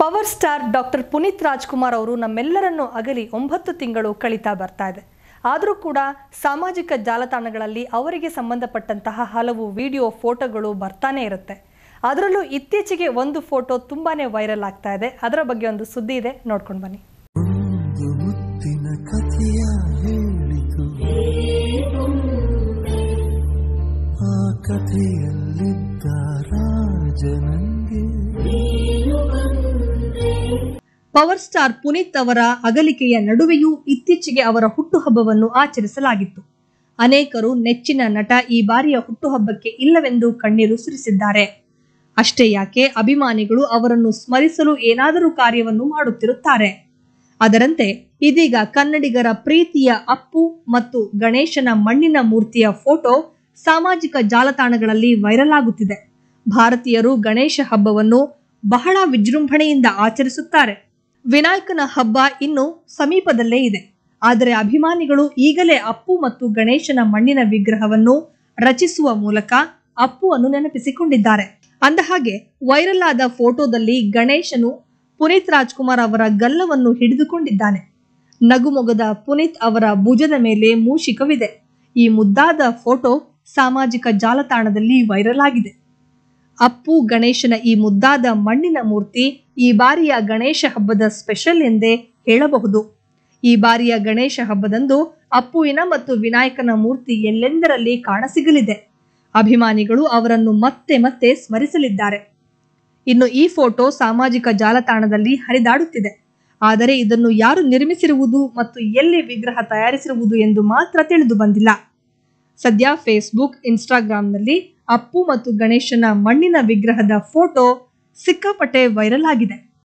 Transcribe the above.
power star doctor Puneeth Rajkumar ಅವರು ನಮ್ಮೆಲ್ಲರನ್ನು ಅಗಲಿ ಒಂಬತ್ತು ತಿಂಗಳು ಕಳೀತಾ ಬರ್ತಾ ಇದೆ ಆದರೂ ಕೂಡ ಸಾಮಾಜಿಕ ಜಾಲತಾಣಗಳಲ್ಲಿ ಅವರಿಗೆ ಸಂಬಂಧಪಟ್ಟಂತಹ ಹಲವು ವಿಡಿಯೋ ಫೋಟೋಗಳು ಬರ್ತಾನೆ ಇರುತ್ತೆ ಅದರಲ್ಲೂ ಇತ್ತೀಚೆಗೆ ಒಂದು ಫೋಟೋ ತುಂಬಾ ವೈರಲ್ ಆಗ್ತಾ ಇದೆ ಅದರ ಬಗ್ಗೆ ಒಂದು ಸುದ್ದಿ ಇದೆ ನೋಡ್ಕೊಂಡು ಬನ್ನಿ ಕಥೆಯಲ್ಲಿದ್ದ ಪವರ್ ಸ್ಟಾರ್ ಪುನೀತ್ ಅವರ ಅಗಲಿಕೆಯ ನಡುವೆಯೂ ಇತ್ತೀಚೆಗೆ ಅವರ ಹುಟ್ಟುಹಬ್ಬವನ್ನು ಆಚರಿಸಲಾಗಿತ್ತು ಅನೇಕರು ನೆಚ್ಚಿನ ನಟ ಈ ಬಾರಿಯ ಹುಟ್ಟುಹಬ್ಬಕ್ಕೆ ಇಲ್ಲವೆಂದು ಕಣ್ಣೀರು ಸುರಿಸಿದ್ದಾರೆ ಅಷ್ಟೇ ಯಾಕೆ ಅಭಿಮಾನಿಗಳು ಅವರನ್ನು ಸ್ಮರಿಸಲು ಏನಾದರೂ ಕಾರ್ಯವನ್ನು ಮಾಡುತ್ತಿರುತ್ತಾರೆ ಅದರಂತೆ ಇದೀಗ ಕನ್ನಡಿಗರ ಪ್ರೀತಿಯ ಅಪ್ಪು ಮತ್ತು ಗಣೇಶನ ಮಣ್ಣಿನ ಮೂರ್ತಿಯ ಫೋಟೋ ಸಾಮಾಜಿಕ ಜಾಲತಾಣಗಳಲ್ಲಿ ವೈರಲ್ ಆಗುತ್ತಿದೆ ಭಾರತೀಯರು ಗಣೇಶ ಹಬ್ಬವನ್ನು ಬಹಳ ವಿಜೃಂಭಣೆಯಿಂದ ಆಚರಿಸುತ್ತಾರೆ ವಿನಾಯಕನ ಹಬ್ಬ ಇನ್ನು ಸಮೀಪದಲ್ಲೇ ಇದೆ ಆದರೆ ಅಭಿಮಾನಿಗಳು ಈಗಲೇ ಅಪ್ಪು ಮತ್ತು ಗಣೇಶನ ಮಣ್ಣಿನ ವಿಗ್ರಹವನ್ನು ರಚಿಸುವ ಮೂಲಕ ಅಪ್ಪುವನ್ನು ನೆನಪಿಸಿಕೊಂಡಿದ್ದಾರೆ ಅಂದಹಾಗೆ ವೈರಲ್ ಆದ ಫೋಟೋದಲ್ಲಿ ಗಣೇಶನು ಪುನೀತ್ ರಾಜ್ಕುಮಾರ್ ಅವರ ಗಲ್ಲವನ್ನು ಹಿಡಿದುಕೊಂಡಿದ್ದಾನೆ ನಗುಮೊಗದ ಪುನೀತ್ ಅವರ ಭುಜದ ಮೇಲೆ ಮೂಷಿಕವಿದೆ ಈ ಮುದ್ದಾದ ಫೋಟೋ ಸಾಮಾಜಿಕ ಜಾಲತಾಣದಲ್ಲಿ ವೈರಲ್ ಆಗಿದೆ ಅಪ್ಪು ಗಣೇಶನ ಈ ಮುದ್ದಾದ ಮಣ್ಣಿನ ಮೂರ್ತಿ ಈ ಬಾರಿಯ ಗಣೇಶ ಹಬ್ಬದ ಸ್ಪೆಷಲ್ ಎಂದೇ ಹೇಳಬಹುದು ಈ ಬಾರಿಯ ಗಣೇಶ ಹಬ್ಬದಂದು ಅಪ್ಪುವಿನ ಮತ್ತು ವಿನಾಯಕನ ಮೂರ್ತಿ ಎಲ್ಲೆಂದರಲ್ಲಿ ಕಾಣಸಿಗಲಿದೆ ಅಭಿಮಾನಿಗಳು ಅವರನ್ನು ಮತ್ತೆ ಮತ್ತೆ ಸ್ಮರಿಸಲಿದ್ದಾರೆ ಇನ್ನು ಈ ಫೋಟೋ ಸಾಮಾಜಿಕ ಜಾಲತಾಣದಲ್ಲಿ ಹರಿದಾಡುತ್ತಿದೆ ಆದರೆ ಇದನ್ನು ಯಾರು ನಿರ್ಮಿಸಿರುವುದು ಮತ್ತು ಎಲ್ಲಿ ವಿಗ್ರಹ ತಯಾರಿಸಿರುವುದು ಎಂದು ಮಾತ್ರ ತಿಳಿದು ಬಂದಿಲ್ಲ ಸದ್ಯ ಫೇಸ್ಬುಕ್ ಇನ್ಸ್ಟಾಗ್ರಾಮ್ನಲ್ಲಿ ಅಪ್ಪು ಮತ್ತು ಗಣೇಶನ ಮಣ್ಣಿನ ವಿಗ್ರಹದ ಫೋಟೋ ಸಿಕ್ಕಾಪಟ್ಟೆ ವೈರಲ್ ಆಗಿದೆ